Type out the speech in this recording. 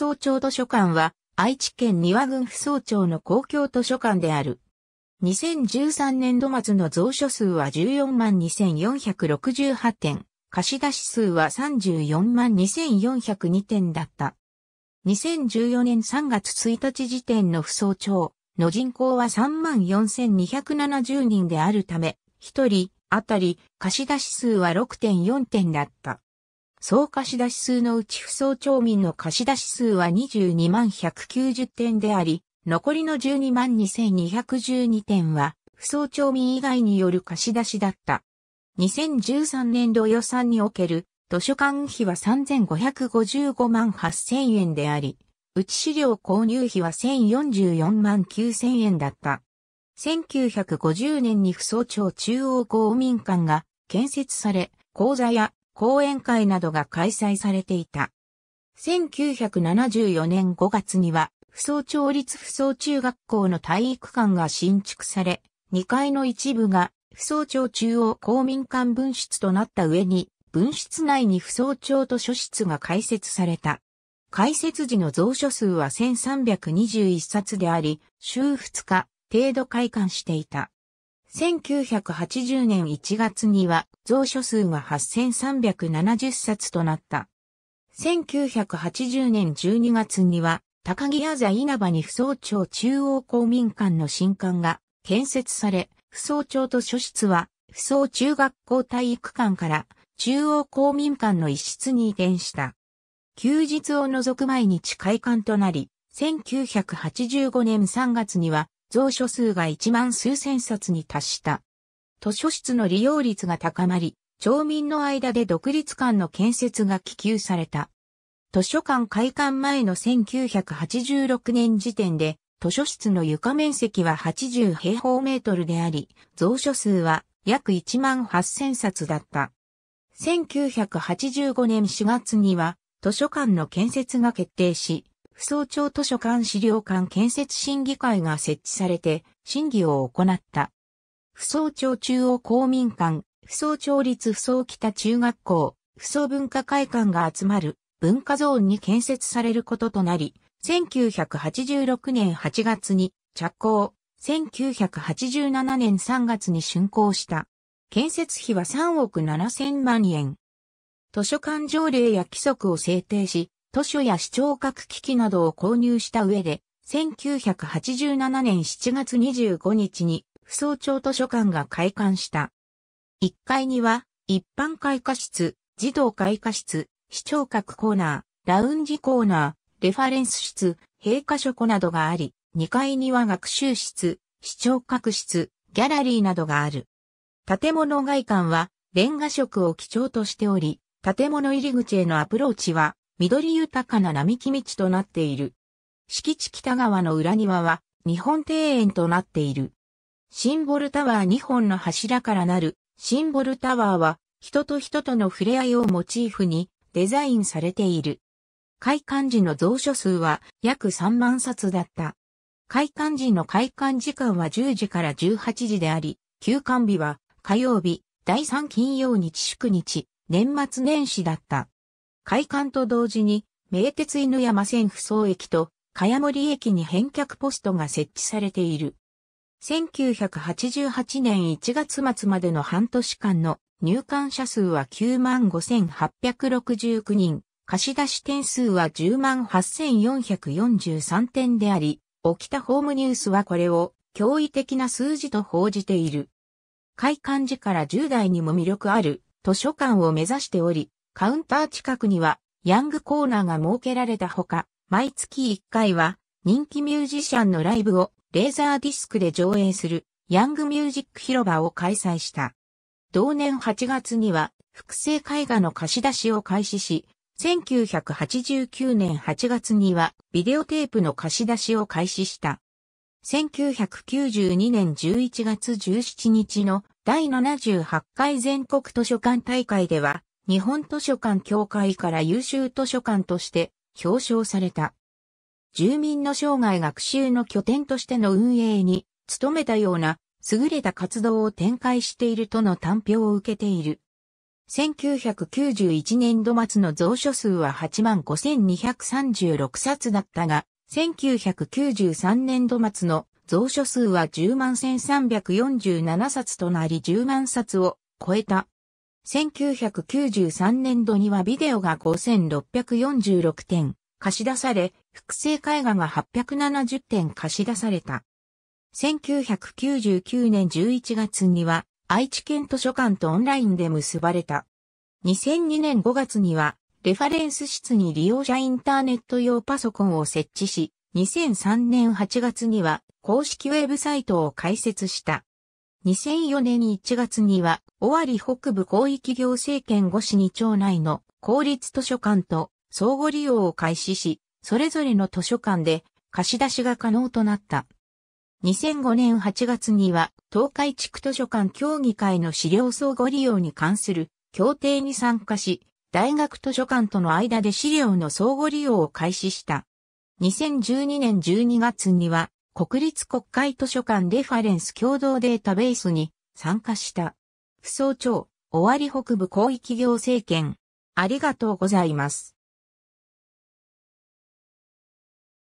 総長図書館は、愛知県庭郡扶総長の公共図書館である。2013年度末の蔵書数は14万2468点、貸出数は34万2402点だった。2014年3月1日時点の扶総長の人口は3万4270人であるため、1人あたり貸出数は6.4点だった。総貸出数のうち不総町民の貸出数は22万190点であり、残りの12万2212点は、不総町民以外による貸し出しだった。2013年度予算における図書館費は3555万8000円であり、うち資料購入費は1044万9000円だった。1950年に不総町中央公民館が建設され、講座や講演会などが開催されていた。1974年5月には、扶桑町立扶桑中学校の体育館が新築され、2階の一部が扶桑町中央公民館分室となった上に、分室内に扶桑町図書室が開設された。開設時の蔵書数は1321冊であり、週2日程度開館していた。1980年1月には蔵書数は8370冊となった。1980年12月には高木屋座稲葉に不総町中央公民館の新館が建設され、不総町と書室は不総中学校体育館から中央公民館の一室に移転した。休日を除く毎日開館となり、1985年3月には蔵書数が1万数千冊に達した。図書室の利用率が高まり、町民の間で独立館の建設が希求された。図書館開館前の1986年時点で、図書室の床面積は80平方メートルであり、蔵書数は約1万8000冊だった。1985年4月には図書館の建設が決定し、不総庁図書館資料館建設審議会が設置されて審議を行った。不総庁中央公民館、不総町立不総北中学校、不総文化会館が集まる文化ゾーンに建設されることとなり、1986年8月に着工、1987年3月に竣工した。建設費は3億7千万円。図書館条例や規則を制定し、図書や視聴覚機器などを購入した上で、1987年7月25日に、扶桑町図書館が開館した。1階には、一般開花室、児童開花室、視聴覚コーナー、ラウンジコーナー、レファレンス室、閉花書庫などがあり、2階には学習室、視聴覚室、ギャラリーなどがある。建物外観は、レンガ色を基調としており、建物入り口へのアプローチは、緑豊かな並木道となっている。敷地北側の裏庭は日本庭園となっている。シンボルタワー2本の柱からなるシンボルタワーは人と人との触れ合いをモチーフにデザインされている。開館時の蔵書数は約3万冊だった。開館時の開館時間は10時から18時であり、休館日は火曜日、第3金曜日祝日、年末年始だった。開館と同時に、名鉄犬山線扶桑駅と、茅森駅に返却ポストが設置されている。1988年1月末までの半年間の入館者数は95,869人、貸し出し点数は108,443点であり、沖田ホームニュースはこれを驚異的な数字と報じている。開館時から10代にも魅力ある図書館を目指しており、カウンター近くには、ヤングコーナーが設けられたほか、毎月1回は、人気ミュージシャンのライブをレーザーディスクで上映するヤングミュージック広場を開催した。同年8月には複製絵画の貸し出しを開始し、1989年8月にはビデオテープの貸し出しを開始した。1992年11月17日の第78回全国図書館大会では日本図書館協会から優秀図書館として表彰された。住民の生涯学習の拠点としての運営に努めたような優れた活動を展開しているとの短評を受けている。1991年度末の蔵書数は85,236冊だったが、1993年度末の蔵書数は101,347冊となり10万冊を超えた。1993年度にはビデオが5646点貸し出され、複製絵画が870点貸し出された。1999年11月には愛知県図書館とオンラインで結ばれた。2002年5月にはレファレンス室に利用者インターネット用パソコンを設置し、2003年8月には公式ウェブサイトを開設した。2004年1月には、尾張北部広域行政権五市二町内の公立図書館と相互利用を開始し、それぞれの図書館で貸し出しが可能となった。2005年8月には、東海地区図書館協議会の資料相互利用に関する協定に参加し、大学図書館との間で資料の相互利用を開始した。2012年12月には、国立国会図書館レファレンス共同データベースに参加した。不総長、終わり北部広域行政権。ありがとうございます。